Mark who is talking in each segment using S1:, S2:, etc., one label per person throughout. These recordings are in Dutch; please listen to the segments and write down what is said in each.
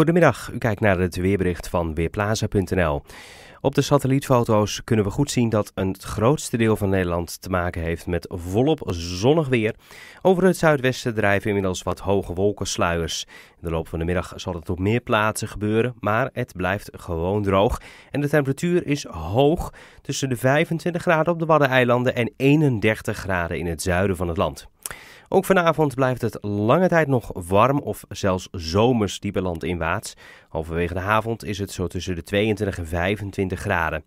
S1: Goedemiddag, u kijkt naar het weerbericht van Weerplaza.nl. Op de satellietfoto's kunnen we goed zien dat het grootste deel van Nederland te maken heeft met volop zonnig weer. Over het zuidwesten drijven inmiddels wat hoge wolkensluiers. In de loop van de middag zal het op meer plaatsen gebeuren, maar het blijft gewoon droog. En de temperatuur is hoog, tussen de 25 graden op de Waddeneilanden en 31 graden in het zuiden van het land. Ook vanavond blijft het lange tijd nog warm of zelfs zomers land landinwaarts. Halverwege de avond is het zo tussen de 22 en 25 graden.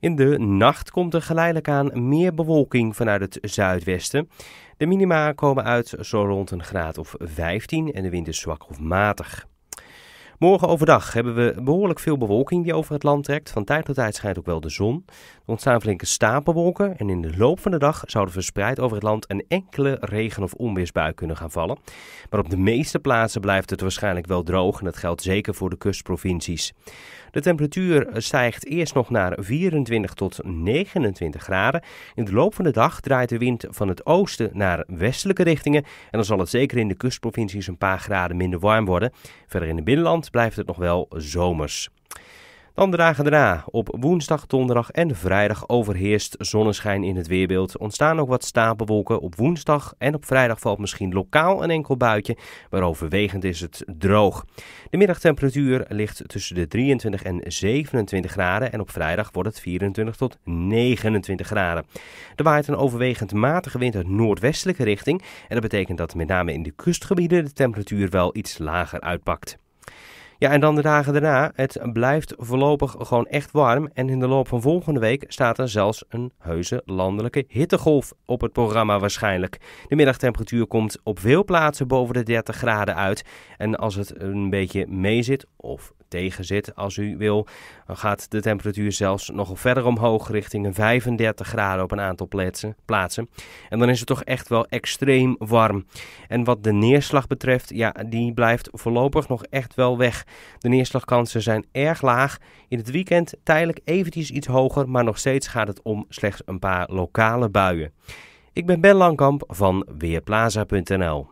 S1: In de nacht komt er geleidelijk aan meer bewolking vanuit het zuidwesten. De minima komen uit zo rond een graad of 15 en de wind is zwak of matig. Morgen overdag hebben we behoorlijk veel bewolking die over het land trekt. Van tijd tot tijd schijnt ook wel de zon. Er ontstaan flinke stapelwolken en in de loop van de dag zouden verspreid over het land een enkele regen- of onweersbui kunnen gaan vallen. Maar op de meeste plaatsen blijft het waarschijnlijk wel droog en dat geldt zeker voor de kustprovincies. De temperatuur stijgt eerst nog naar 24 tot 29 graden. In de loop van de dag draait de wind van het oosten naar westelijke richtingen en dan zal het zeker in de kustprovincies een paar graden minder warm worden. Verder in het binnenland blijft het nog wel zomers. Dan de dagen daarna. Op woensdag, donderdag en vrijdag overheerst zonneschijn in het weerbeeld. Ontstaan ook wat stapelwolken op woensdag en op vrijdag valt misschien lokaal een enkel buitje, maar overwegend is het droog. De middagtemperatuur ligt tussen de 23 en 27 graden en op vrijdag wordt het 24 tot 29 graden. Er waait een overwegend matige wind uit noordwestelijke richting en dat betekent dat met name in de kustgebieden de temperatuur wel iets lager uitpakt. Ja, en dan de dagen daarna. Het blijft voorlopig gewoon echt warm. En in de loop van volgende week staat er zelfs een heuse landelijke hittegolf op het programma waarschijnlijk. De middagtemperatuur komt op veel plaatsen boven de 30 graden uit. En als het een beetje meezit of tegen Als u wil, dan gaat de temperatuur zelfs nogal verder omhoog, richting 35 graden op een aantal plaatsen. En dan is het toch echt wel extreem warm. En wat de neerslag betreft, ja, die blijft voorlopig nog echt wel weg. De neerslagkansen zijn erg laag. In het weekend tijdelijk eventjes iets hoger, maar nog steeds gaat het om slechts een paar lokale buien. Ik ben Ben Langkamp van Weerplaza.nl.